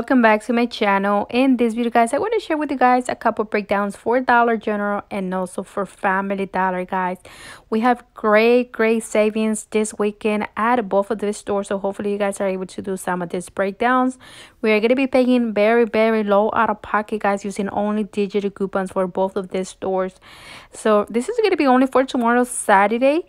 welcome back to my channel in this video guys i want to share with you guys a couple breakdowns for dollar general and also for family dollar guys we have great great savings this weekend at both of the stores so hopefully you guys are able to do some of these breakdowns we are going to be paying very very low out of pocket guys using only digital coupons for both of these stores so this is going to be only for tomorrow saturday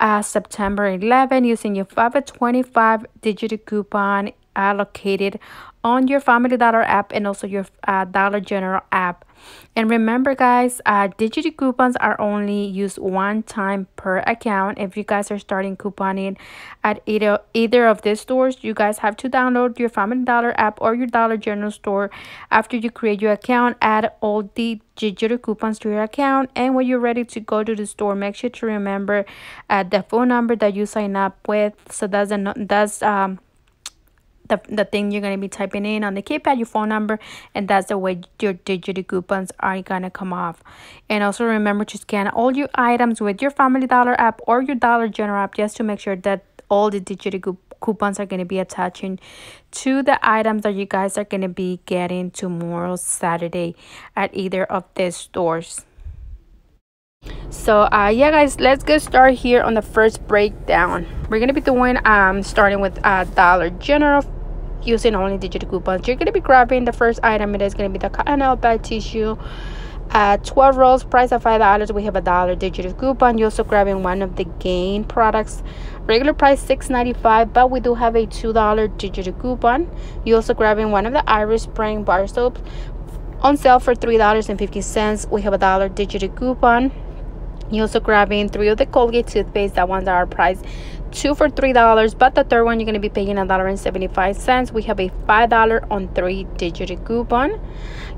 uh, September 11 using your 525 digital coupon allocated on your family dollar app and also your uh, dollar general app and remember guys uh, digital coupons are only used one time per account if you guys are starting couponing at either either of these stores you guys have to download your family dollar app or your dollar general store after you create your account add all the digital coupons to your account and when you're ready to go to the store make sure to remember uh, the phone number that you sign up with so that's an that's um the, the thing you're going to be typing in on the keypad, your phone number, and that's the way your digital coupons are going to come off. And also remember to scan all your items with your Family Dollar app or your Dollar General app just to make sure that all the digital coupons are going to be attaching to the items that you guys are going to be getting tomorrow Saturday at either of these stores. So uh, yeah guys, let's get started here on the first breakdown. We're going to be doing um, starting with uh, Dollar General using only digital coupons. You're going to be grabbing the first item. It is going to be the cotton out bed tissue at 12 rolls price of five dollars we have a dollar digital coupon you're also grabbing one of the gain products regular price 6.95 but we do have a two dollar digital coupon you're also grabbing one of the Irish spring bar soaps on sale for three dollars and fifty cents we have a dollar digital coupon you're also grabbing three of the colgate toothpaste that ones that are priced two for three dollars but the third one you're going to be paying a dollar and 75 cents we have a five dollar on three digit coupon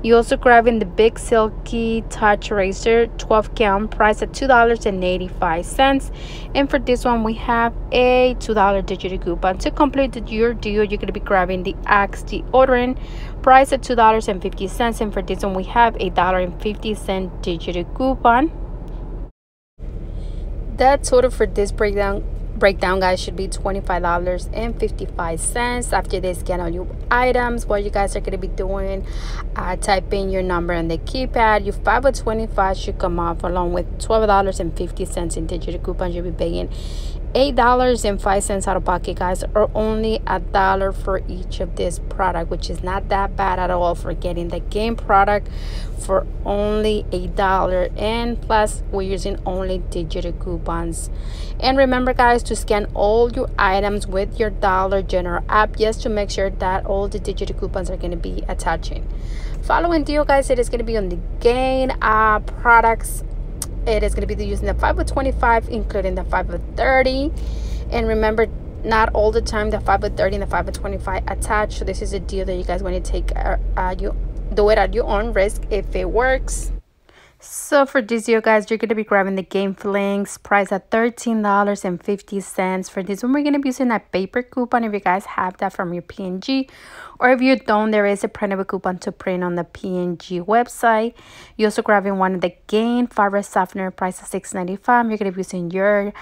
you also grabbing the big silky touch razor 12 count price at two dollars and 85 cents and for this one we have a two dollar digit coupon to complete your deal you're going to be grabbing the axe deodorant price at two dollars and 50 cents and for this one we have a dollar and 50 cent digit coupon that's sort of for this breakdown breakdown guys should be $25.55 after they scan all your items what you guys are going to be doing uh, type in your number on the keypad your 5 or 25 should come off along with $12.50 in digital coupons you'll be paying $8.05 out of pocket guys or only a dollar for each of this product which is not that bad at all for getting the game product for only a dollar and plus we're using only digital coupons and remember guys to scan all your items with your dollar general app just to make sure that all the digital coupons are going to be attaching following deal guys it is going to be on the gain uh products it is going to be using the 5 of 25 including the 5 of 30 and remember not all the time the 5 of 30 and the 5 of 25 attached so this is a deal that you guys want to take uh, uh, you do it at your own risk if it works so for this deal, guys, you're going to be grabbing the Game Flings price at $13.50. For this one, we're going to be using a paper coupon if you guys have that from your PNG. Or if you don't, there is a printable coupon to print on the PNG website. You're also grabbing one of the Gain Fiber Softener price at $6.95. You're going to be using your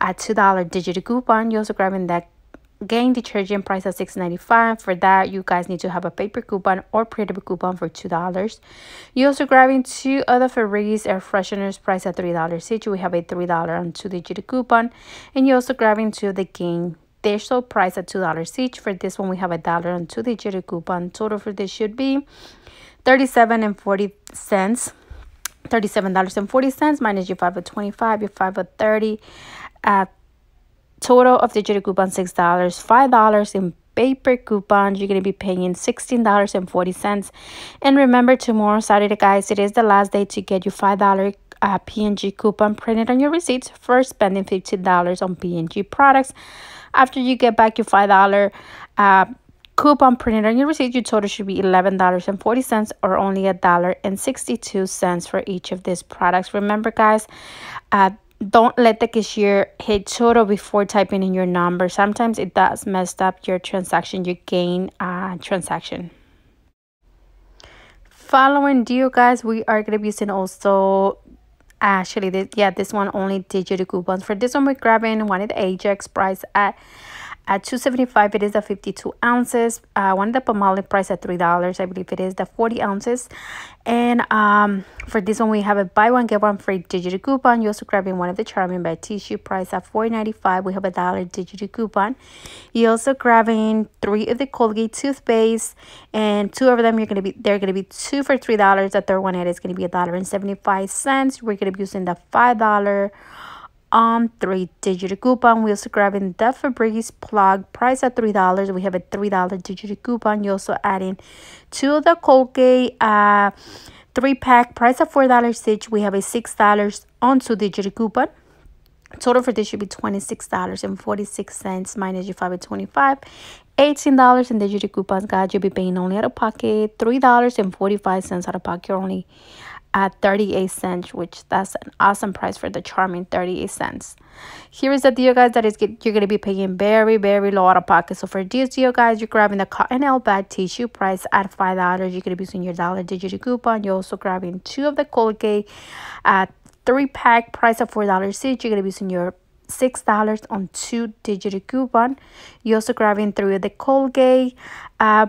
uh, $2 digital coupon. You're also grabbing that Gain detergent price at six ninety five. For that, you guys need to have a paper coupon or printable coupon for $2. you also grabbing two other Febreze air fresheners price at $3 each. We have a $3 and two-digit coupon. And you also grabbing two of the Gain dish soap price at $2 each. For this one, we have a dollar and two-digit coupon. Total for this should be 37 and 40 cents. $37.40 minus your 5 of 25, your 5 of 30 at total of digital coupon $6, $5 in paper coupons. You're going to be paying $16.40. And remember, tomorrow, Saturday, guys, it is the last day to get your $5 uh, PNG coupon printed on your receipts for spending $15 on PNG products. After you get back your $5 uh, coupon printed on your receipt, your total should be $11.40 or only cents for each of these products. Remember, guys, uh, don't let the cashier hit total before typing in your number. Sometimes it does mess up your transaction, your gain uh, transaction. Following deal, guys, we are going to be using also actually this yeah this one only digital coupons for this one we're grabbing one at ajax price at at 275 it is the 52 ounces. I uh, one of the pomale price at $3. I believe it is the 40 ounces. And um, for this one, we have a buy one, get one free digital coupon. You're also grabbing one of the Charming by Tissue price at four ninety five. dollars We have a dollar digital coupon. You're also grabbing three of the Colgate toothpaste. And two of them, you're going to be, they're going to be two for $3. The third one, it is going to be $1.75. We're going to be using the $5 on um, three digit coupon. We also grabbing the Febreze plug price at three dollars. We have a three dollar digit coupon. You also adding to the Colgate uh three pack price at four dollars each. We have a six dollars on two digit coupon. Total for this should be $26.46 minus your 525 $18 in digital coupons, guys. You'll be paying only out of pocket $3.45 out of pocket only at 38 cents which that's an awesome price for the charming 38 cents here is the deal guys that is get, you're going to be paying very very low out of pocket so for this deal guys you're grabbing the cotton L bag tissue price at five dollars you're going to be using your dollar digital coupon you're also grabbing two of the colgate at uh, three pack price of four dollars each you're going to be using your six dollars on two digital coupon you're also grabbing three of the colgate uh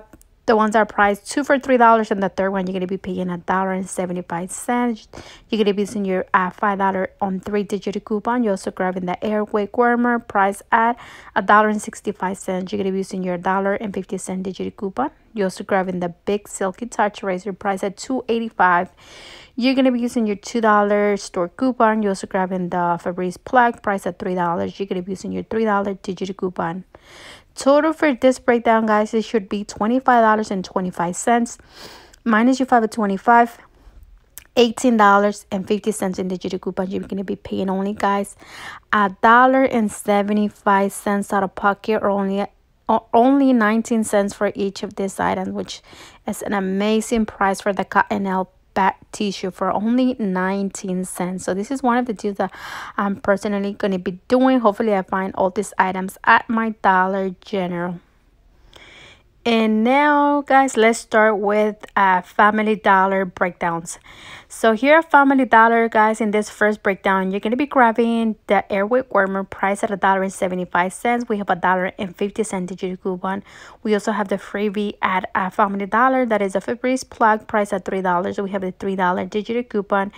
the ones are priced two for three dollars, and the third one you're gonna be paying a dollar and seventy five cents. You're gonna be using your uh, five dollar on three digit coupon. You're also grabbing the airway warmer priced at a dollar and sixty five cents. You're gonna be using your dollar and fifty cent digit coupon. You're also grabbing the big silky touch razor priced at two eighty five. You're gonna be using your two dollar store coupon. You're also grabbing the Febreze plug priced at three dollars. You're gonna be using your three dollar digit coupon. Total for this breakdown, guys, it should be $25.25 minus your 525 $18.50 in digital coupons you're going to be paying only guys a dollar and 75 cents out of pocket or only only 19 cents for each of these items which is an amazing price for the cottonelle tissue for only 19 cents so this is one of the deals that i'm personally going to be doing hopefully i find all these items at my dollar general and now guys let's start with uh, family dollar breakdowns so here at Family Dollar, guys, in this first breakdown, you're going to be grabbing the airwick warmer priced at $1.75. We have a $1.50 digital coupon. We also have the freebie at a uh, Family Dollar that is a Febreze plug priced at $3. We have the $3 digital coupon.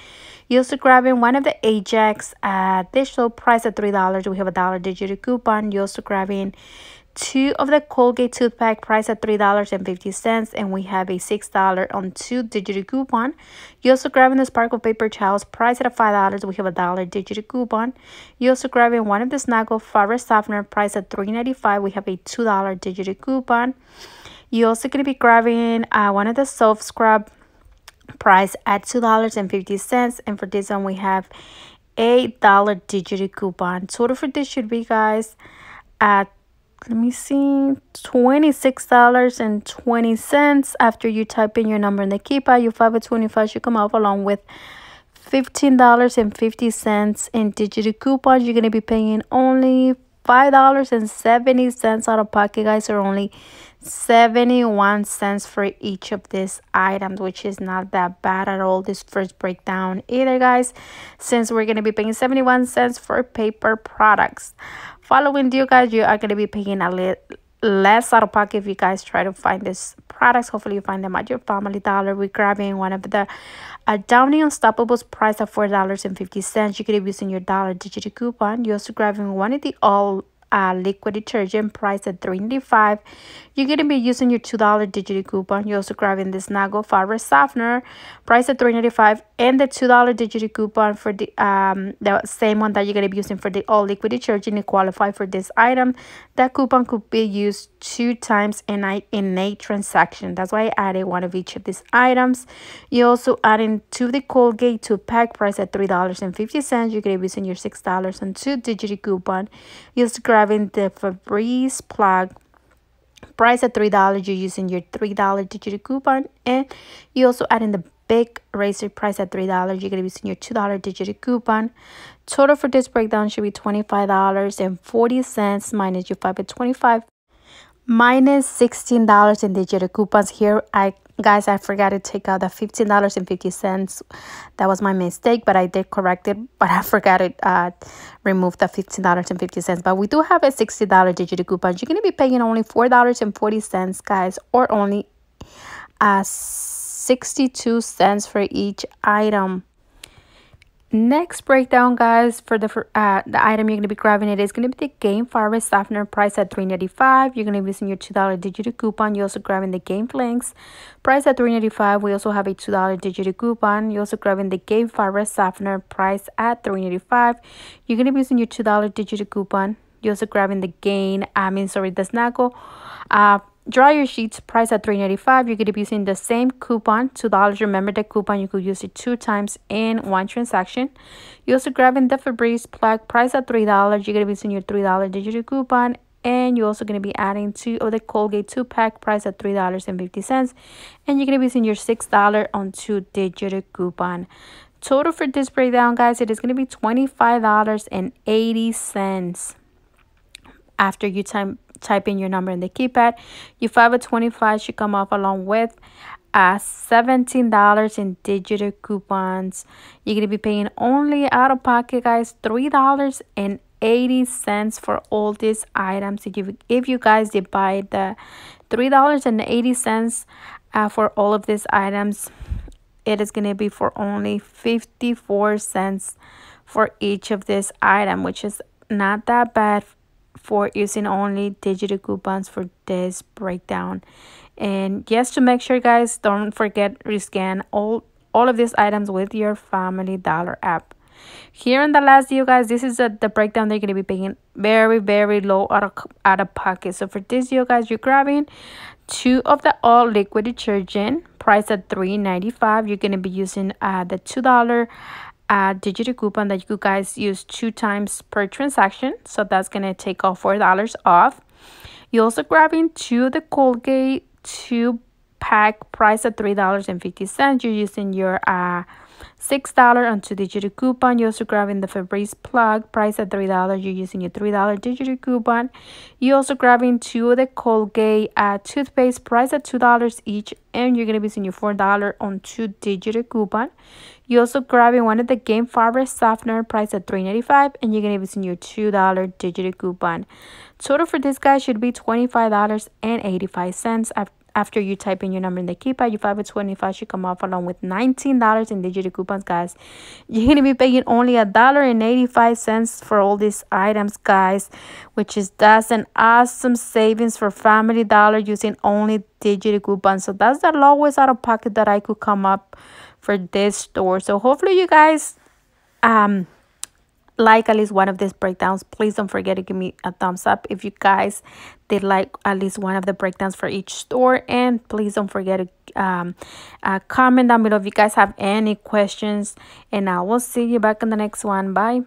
You're also grabbing one of the Ajax uh, digital price at $3. We have a dollar digital coupon. You're also grabbing two of the Colgate toothpaste, priced at $3.50 and we have a $6 on two digital coupon. You're also grabbing the sparkle paper towels priced at $5. We have a dollar digital coupon. You're also grabbing one of the Snuggle Fabric Softener priced at $3.95. We have a $2 digital coupon. You're also going to be grabbing uh, one of the soft scrub price at $2.50 and for this one we have a dollar digital coupon total for this should be guys at let me see $26.20 after you type in your number in the keypad your 525 should come up along with $15.50 in digital coupons you're going to be paying only $5.70 out of pocket guys or only 71 cents for each of these items which is not that bad at all this first breakdown either guys since we're going to be paying 71 cents for paper products following deal guys you are going to be paying a little less out of pocket if you guys try to find these products hopefully you find them at your family dollar we're grabbing one of the a uh, downy unstoppables price at four dollars and fifty cents you could be using your dollar digital coupon you're also grabbing one of the all uh, liquid detergent priced at $3.95. You're going to be using your $2 digital coupon. You're also grabbing this Nago Fabric Softener priced at $3.95 and the $2 digital coupon for the, um, the same one that you're going to be using for the all liquid detergent to qualify for this item. That coupon could be used two times in a, in a transaction. That's why I added one of each of these items. You're also adding to the Colgate to pack price at $3.50. You're going to be using your $6 and two digital coupon. You Just grab grabbing the Febreze plug price at $3 you're using your $3 digital coupon and you also add in the big razor price at $3 you're going to be using your $2 digital coupon total for this breakdown should be $25.40 minus your 5 at 25 minus $16 in digital coupons here i Guys, I forgot to take out the $15.50. That was my mistake, but I did correct it, but I forgot to uh, remove the $15.50. But we do have a $60 digital coupon. You're going to be paying only $4.40, guys, or only uh, 62 cents for each item. Next breakdown, guys, for the uh, the item you're going to be grabbing it is going to be the Game Farmers softener price at three You're going to be using your $2 digital coupon. You're also grabbing the Game Flings price at three ninety five. We also have a $2 digital coupon. You're also grabbing the Game Farmers softener price at 385 You're going to be using your $2 digital coupon. You're also grabbing the Gain, I mean, sorry, the Snaggle uh, dryer sheets priced at $3.95 you're going to be using the same coupon $2 remember the coupon you could use it two times in one transaction you're also grabbing the Febreze plug priced at $3 you're going to be using your $3 digital coupon and you're also going to be adding two of the Colgate 2 pack priced at $3.50 and you're going to be using your $6 on two digital coupon total for this breakdown guys it is going to be $25.80 after you time type in your number in the keypad your 525 should come off along with uh, $17 in digital coupons you're going to be paying only out of pocket guys $3 and 80 cents for all these items if you, if you guys divide the three dollars and 80 cents uh, for all of these items it is going to be for only 54 cents for each of this item which is not that bad for using only digital coupons for this breakdown. And just to make sure guys, don't forget rescan all, all of these items with your Family Dollar app. Here in the last deal, guys, this is a, the breakdown they're going to be paying very, very low out of, out of pocket. So for this deal, guys, you're grabbing two of the all liquid detergent priced at three You're going to be using uh, the $2 a digital coupon that you guys use two times per transaction. So that's going to take all $4 off. You're also grabbing two of the Colgate two pack price at $3.50. You're using your uh, $6 on two digital coupon. You're also grabbing the Febreze plug price at $3. You're using your $3 digital coupon. You're also grabbing two of the Colgate uh, toothpaste price at $2 each. And you're going to be using your $4 on two digital coupon. You also grabbing one of the Game Fabric softener priced at $3.95 and you're going to be using your $2 digital coupon. Total for this guy should be $25.85 after you type in your number in the keypad, your twenty five should come off along with $19 in digital coupons, guys. You're going to be paying only $1.85 for all these items, guys, which is that's an awesome savings for Family Dollar using only digital coupons. So that's the lowest out of pocket that I could come up for this store so hopefully you guys um like at least one of these breakdowns please don't forget to give me a thumbs up if you guys did like at least one of the breakdowns for each store and please don't forget to um, uh, comment down below if you guys have any questions and i will see you back in the next one bye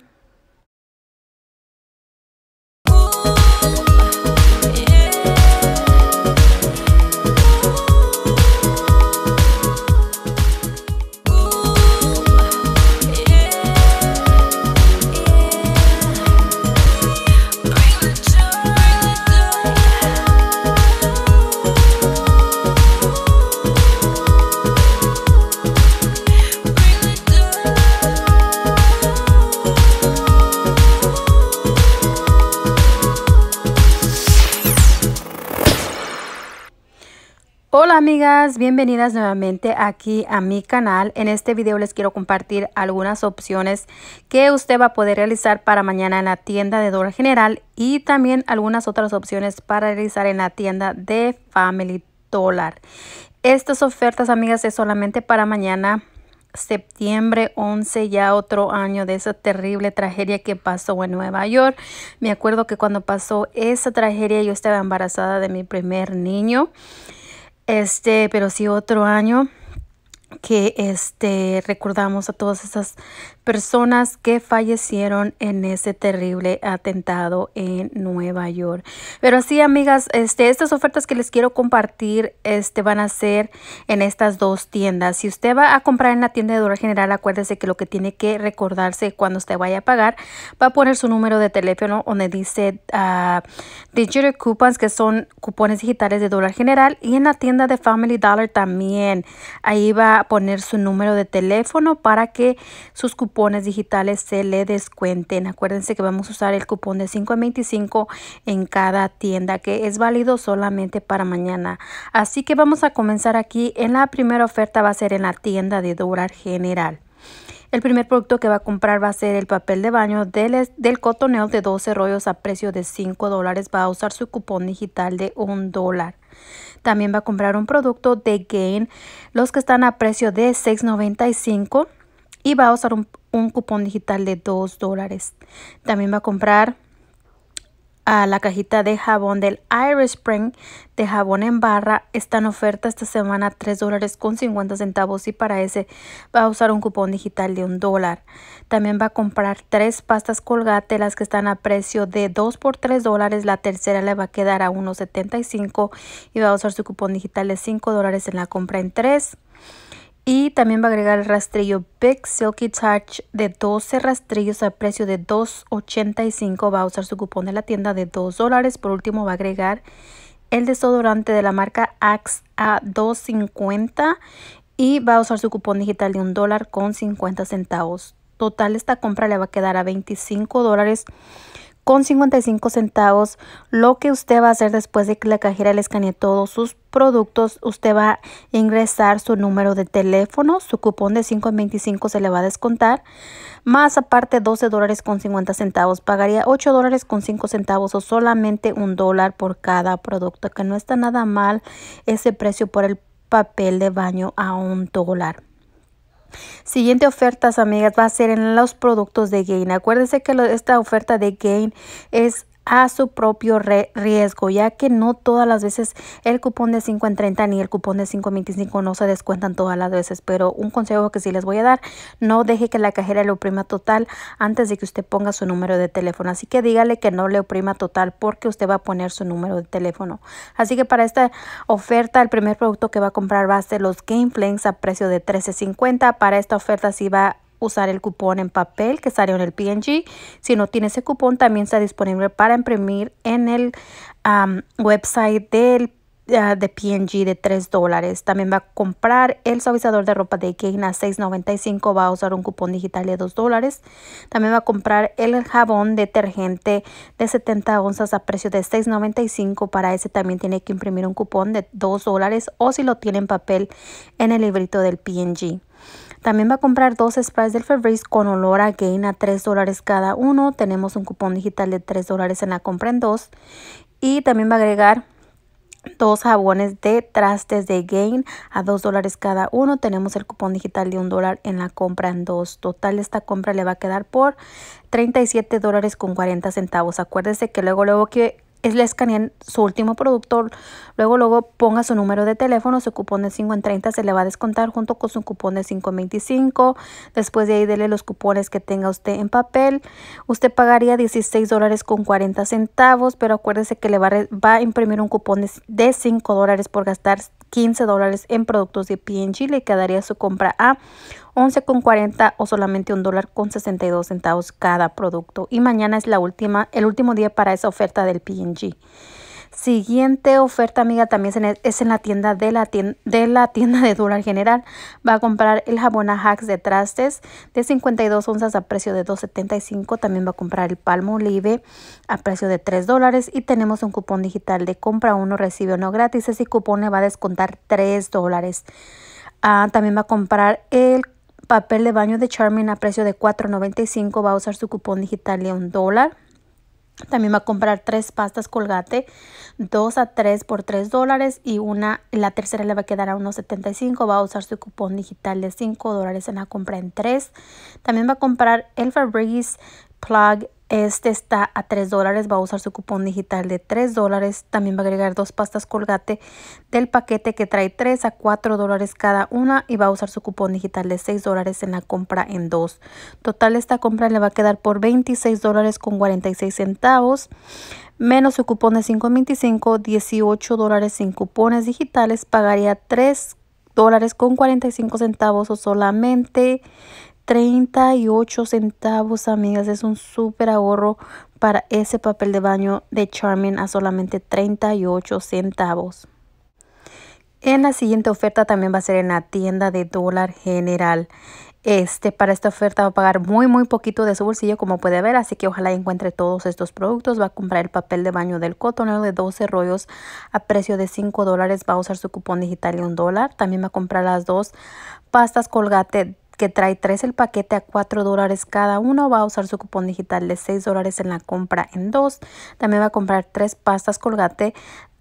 amigas, bienvenidas nuevamente aquí a mi canal. En este video les quiero compartir algunas opciones que usted va a poder realizar para mañana en la tienda de dólar general y también algunas otras opciones para realizar en la tienda de Family Dollar. Estas ofertas, amigas, es solamente para mañana septiembre 11, ya otro año de esa terrible tragedia que pasó en Nueva York. Me acuerdo que cuando pasó esa tragedia yo estaba embarazada de mi primer niño este, pero sí otro año que este, recordamos a todas esas personas que fallecieron en ese terrible atentado en Nueva York. Pero así, amigas, este, estas ofertas que les quiero compartir este, van a ser en estas dos tiendas. Si usted va a comprar en la tienda de dólar General, acuérdese que lo que tiene que recordarse cuando usted vaya a pagar va a poner su número de teléfono donde dice ah, Digital Coupons, que son cupones digitales de Dólar General. Y en la tienda de Family Dollar también. Ahí va poner su número de teléfono para que sus cupones digitales se le descuenten. Acuérdense que vamos a usar el cupón de 5 a 25 en cada tienda que es válido solamente para mañana. Así que vamos a comenzar aquí en la primera oferta va a ser en la tienda de dólar general. El primer producto que va a comprar va a ser el papel de baño del, del de 12 rollos a precio de 5 dólares. Va a usar su cupón digital de 1 dólar. También va a comprar un producto de Gain, los que están a precio de 6.95 y va a usar un, un cupón digital de 2 dólares. También va a comprar a la cajita de jabón del Irish Spring de jabón en barra está en oferta esta semana 3 dólares con 50 centavos y para ese va a usar un cupón digital de un dólar. También va a comprar tres pastas colgate las que están a precio de 2 por 3 dólares. La tercera le va a quedar a 1.75 y va a usar su cupón digital de 5 dólares en la compra en 3. Y también va a agregar el rastrillo Big Silky Touch de 12 rastrillos a precio de $2.85. Va a usar su cupón de la tienda de $2 dólares. Por último va a agregar el desodorante de la marca Axe a $2.50. Y va a usar su cupón digital de $1.50. dólar con 50 centavos. Total esta compra le va a quedar a $25 dólares con 55 centavos. Lo que usted va a hacer después de que la cajera le escanee todos sus productos, usted va a ingresar su número de teléfono, su cupón de 5.25 se le va a descontar, más aparte 12 dólares con 50 centavos. Pagaría 8 dólares con 5 centavos o solamente un dólar por cada producto, que no está nada mal ese precio por el papel de baño a un dólar. Siguiente ofertas, amigas, va a ser en los productos de Gain. Acuérdense que esta oferta de Gain es a su propio riesgo, ya que no todas las veces el cupón de 5 en 30 ni el cupón de 5 no se descuentan todas las veces, pero un consejo que sí les voy a dar, no deje que la cajera le oprima total antes de que usted ponga su número de teléfono, así que dígale que no le oprima total porque usted va a poner su número de teléfono. Así que para esta oferta, el primer producto que va a comprar va a ser los Game a precio de $13.50, para esta oferta sí va usar el cupón en papel que sale en el PNG. Si no tiene ese cupón, también está disponible para imprimir en el website del ah, de PNG de 3 dólares. También va a comprar el suavizador de ropa de Ikea a 6.95. Va a usar un cupón digital de 2 dólares. También va a comprar el jabón detergente de 70 onzas a precio de 6.95. Para ese también tiene que imprimir un cupón de 2 dólares o si lo tiene en papel en el librito del PNG. También va a comprar dos sprays del Febreze con olor a Gain a 3 dólares cada uno. Tenemos un cupón digital de 3 dólares en la compra en dos. Y también va a agregar dos jabones de trastes de Gain a 2 dólares cada uno. Tenemos el cupón digital de 1 dólar en la compra en dos. Total, esta compra le va a quedar por $37.40. dólares con centavos. Acuérdese que luego, luego que es escanean su último producto luego luego ponga su número de teléfono, su cupón de 5 en 30 se le va a descontar junto con su cupón de 5 en 25, después de ahí dele los cupones que tenga usted en papel, usted pagaría 16 dólares con 40 centavos, pero acuérdese que le va a, va a imprimir un cupón de 5 dólares por gastar 15 dólares en productos de PNG. le quedaría su compra a 11,40 o solamente un dólar con 62 centavos cada producto. Y mañana es la última, el último día para esa oferta del PG. Siguiente oferta, amiga, también es en la tienda de la tienda de, la dólar general. Va a comprar el jabón hacks de trastes de 52 onzas a precio de 2.75. También va a comprar el palmo olive a precio de 3 dólares. Y tenemos un cupón digital de compra uno, recibe uno gratis. Ese cupón le va a descontar 3 dólares. Ah, también va a comprar el Papel de baño de Charmin a precio de $4.95. Va a usar su cupón digital de un dólar. También va a comprar tres pastas colgate, dos a tres por tres dólares y una, la tercera le va a quedar a unos 75. Va a usar su cupón digital de 5 dólares en la compra en tres. También va a comprar el Fabrice Plug este está a 3 dólares, va a usar su cupón digital de 3 dólares. También va a agregar dos pastas colgate del paquete que trae 3 a 4 dólares cada una y va a usar su cupón digital de 6 dólares en la compra en dos. Total esta compra le va a quedar por 26 dólares con 46 centavos menos su cupón de 5.25, 18 dólares sin cupones digitales, pagaría 3.45 dólares con 45 centavos o solamente 38 centavos, amigas. Es un súper ahorro para ese papel de baño de Charmin a solamente 38 centavos. En la siguiente oferta también va a ser en la tienda de dólar general. Este, para esta oferta va a pagar muy, muy poquito de su bolsillo, como puede ver. Así que ojalá encuentre todos estos productos. Va a comprar el papel de baño del cotonero de 12 rollos a precio de 5 dólares. Va a usar su cupón digital de 1 dólar. También va a comprar las dos pastas colgate que trae tres el paquete a 4 dólares cada uno. Va a usar su cupón digital de 6 dólares en la compra en dos. También va a comprar tres pastas colgate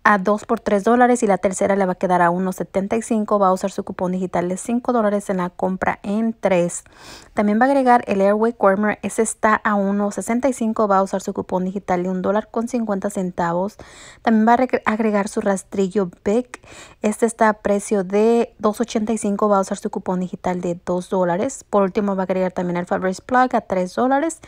a 2 por 3 dólares y la tercera le va a quedar a 1.75. Va a usar su cupón digital de 5 dólares en la compra en 3. También va a agregar el Airway Warmer. Ese está a 1.65. Va a usar su cupón digital de 1 dólar con 50 centavos. También va a agregar su rastrillo Big. Este está a precio de 2.85. Va a usar su cupón digital de 2 dólares. Por último va a agregar también el Fabrice Plug a 3 dólares.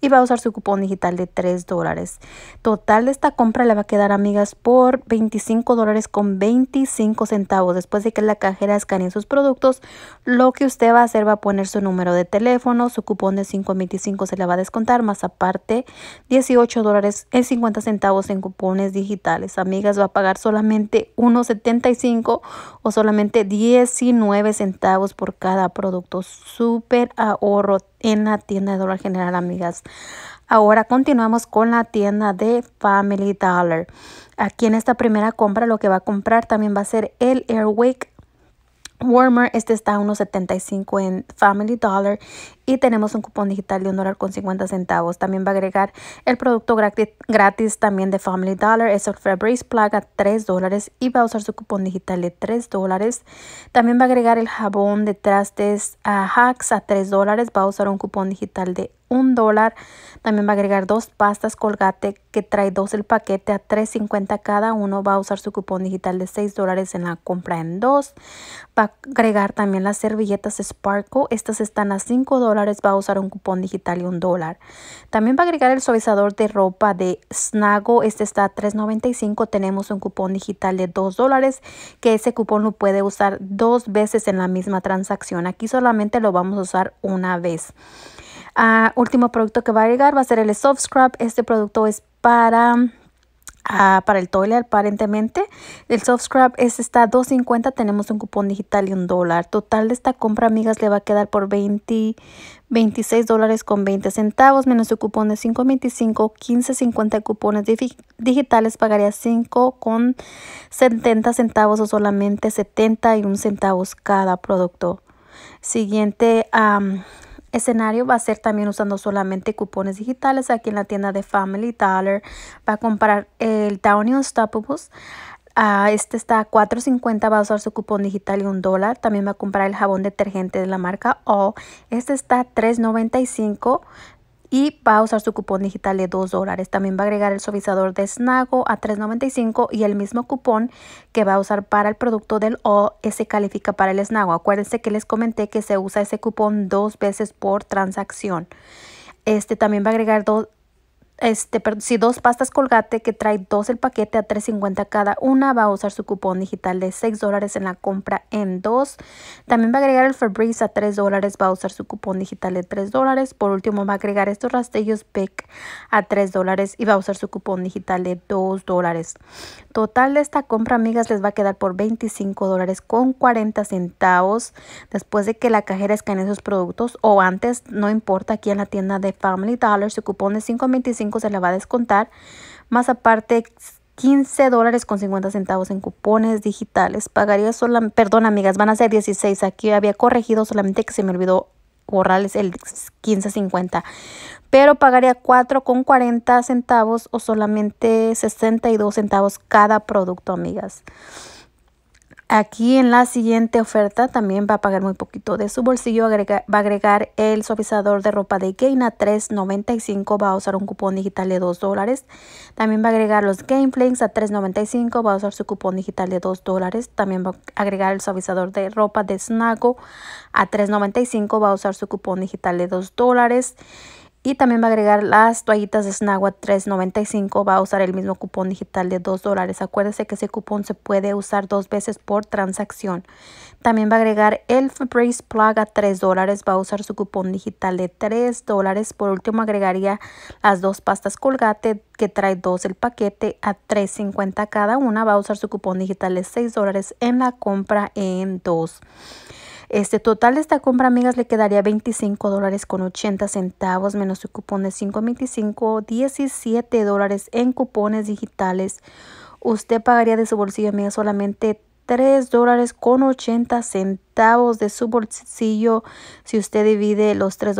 Y va a usar su cupón digital de 3 dólares. Total de esta compra le va a quedar amigas por $25.25. dólares con 25 centavos. Después de que la cajera escanee sus productos, lo que usted va a hacer va a poner su número de teléfono, su cupón de 5.25 se le va a descontar, más aparte $18.50 dólares en centavos en cupones digitales. Amigas, va a pagar solamente 1.75 o solamente 19 centavos por cada producto. Súper ahorro en la tienda de dólar general, amigas. Ahora continuamos con la tienda de Family Dollar aquí en esta primera compra lo que va a comprar también va a ser el Airwick Warmer, este está a unos 75 en Family Dollar y tenemos un cupón digital de un dólar con 50 centavos. También va a agregar el producto gratis, también de Family Dollar, es el Febreze a 3 dólares y va a usar su cupón digital de 3 dólares. También va a agregar el jabón de trastes a ah, Hacks a 3 dólares, va a usar un cupón digital de 1 dólar. También va a agregar dos pastas colgate que trae dos el paquete a 3.50 cada uno. Va a usar su cupón digital de 6 dólares en la compra en dos. Va a agregar también las servilletas Sparkle. Estas están a 5 va a usar un cupón digital de un dólar. También va a agregar el suavizador de ropa de Snago. Este está a $3.95. Tenemos un cupón digital de 2 dólares que ese cupón lo puede usar dos veces en la misma transacción. Aquí solamente lo vamos a usar una vez. Ah, último producto que va a agregar va a ser el Soft Scrub. Este producto es para Ah, para el toilet aparentemente. El soft es, está 2.50, tenemos un cupón digital y un dólar. Total de esta compra, amigas, le va a quedar por 20, 26 dólares con 20 centavos menos su cupón de 5.25, 15.50 cupones digitales pagaría 5 con 70 centavos o solamente 71 centavos cada producto. Siguiente escenario va a ser también usando solamente cupones digitales aquí en la tienda de Family Dollar. Va a comprar el Downy Unstoppables. Ah, este está a $4.50, va a usar su cupón digital y un dólar. También va a comprar el jabón detergente de la marca O. Este está a $3.95 y va a usar su cupón digital de 2 dólares. También va a agregar el suavizador de Snago a $3.95 y el mismo cupón que va a usar para el producto del O se califica para el Snago. Acuérdense que les comenté que se usa ese cupón dos veces por transacción. Este también va a agregar dos este, si dos pastas colgate que trae dos el paquete a $3.50 cada una, va a usar su cupón digital de $6 dólares en la compra en dos. También va a agregar el Febreze a $3 dólares, va a usar su cupón digital de $3 dólares. Por último, va a agregar estos rastellos PEC a $3 dólares y va a usar su cupón digital de $2 dólares. Total de esta compra, amigas, les va a quedar por $25 dólares con 40 centavos después de que la cajera escanee esos productos o antes, no importa, aquí en la tienda de Family Dollar, su cupón de 525 se la va a descontar, más aparte 15 dólares con 50 centavos en cupones digitales. Pagaría solamente, perdón amigas, van a ser 16. Aquí había corregido solamente que se me olvidó borrarles el 15.50. Pero pagaría 4 con 40 centavos o solamente 62 centavos cada producto, amigas. Aquí en la siguiente oferta también va a pagar muy poquito de su bolsillo. va a agregar el suavizador de ropa de a 3.95. Va a usar un cupón digital de 2 dólares. También va a agregar los Game a 3.95. Va a usar su cupón digital de 2 dólares. También va a agregar el suavizador de ropa de Snago a 3.95. Va a usar su cupón digital de 2 dólares. Y también va a agregar las toallitas de Snagua 3.95. Va a usar el mismo cupón digital de 2 dólares. Acuérdese que ese cupón se puede usar dos veces por transacción. También va a agregar el Fabrice Plug a 3 dólares. Va a usar su cupón digital de 3 dólares. Por último agregaría las dos pastas Colgate que trae dos el paquete a 3.50 cada una. Va a usar su cupón digital de 6 dólares en la compra en dos. Este total de esta compra, amigas, le quedaría $25.80 con centavos menos su cupón de 5.25, 17 en cupones digitales. Usted pagaría de su bolsillo, amigas, solamente $3.80 con centavos de su bolsillo si usted divide los 3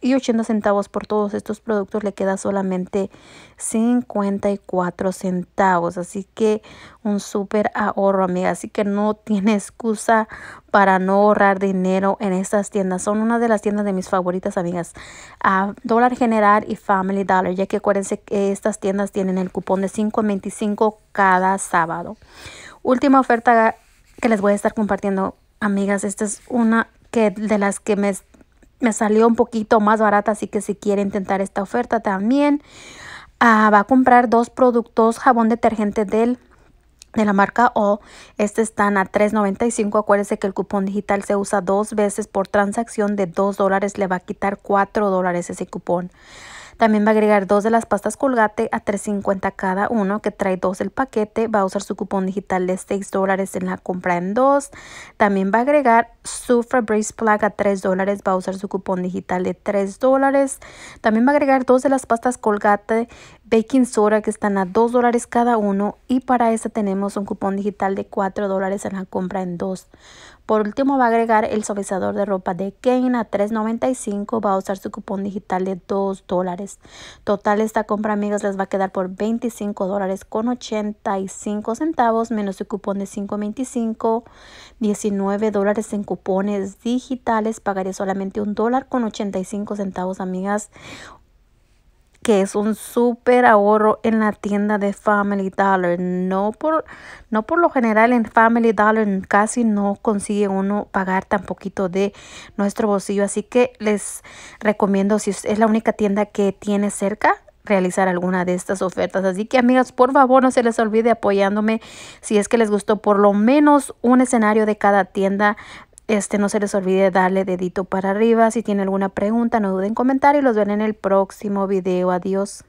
y 80 centavos por todos estos productos le queda solamente 54 centavos así que un súper ahorro amigas así que no tiene excusa para no ahorrar dinero en estas tiendas son una de las tiendas de mis favoritas amigas a dólar general y family dollar ya que acuérdense que estas tiendas tienen el cupón de 5.25 cada sábado última oferta que les voy a estar compartiendo amigas esta es una que de las que me me salió un poquito más barata, así que si quiere intentar esta oferta también. Ah, va a comprar dos productos jabón detergente del de la marca O. Este están a $3.95. Acuérdese que el cupón digital se usa dos veces por transacción de $2. Le va a quitar $4 ese cupón. También va a agregar dos de las pastas Colgate a $3.50 cada uno, que trae dos del paquete. Va a usar su cupón digital de $6 dólares en la compra en dos. También va a agregar su Fabrice Plug a $3 dólares. Va a usar su cupón digital de $3 dólares. También va a agregar dos de las pastas Colgate baking soda que están a 2 dólares cada uno y para esta tenemos un cupón digital de 4 dólares en la compra en dos. Por último va a agregar el suavizador de ropa de Kane a $3.95. Va a usar su cupón digital de $2 dólares. Total esta compra amigas les va a quedar por $25 dólares con 85 centavos menos su cupón de $5.25. 19 dólares en cupones digitales. Pagaré solamente un dólar con 85 centavos amigas que es un súper ahorro en la tienda de Family Dollar. No por, no por lo general en Family Dollar casi no consigue uno pagar tan poquito de nuestro bolsillo. Así que les recomiendo, si es la única tienda que tiene cerca, realizar alguna de estas ofertas. Así que amigas, por favor no se les olvide apoyándome si es que les gustó por lo menos un escenario de cada tienda este no se les olvide darle dedito para arriba. Si tiene alguna pregunta, no duden en comentar y los ven en el próximo video. Adiós.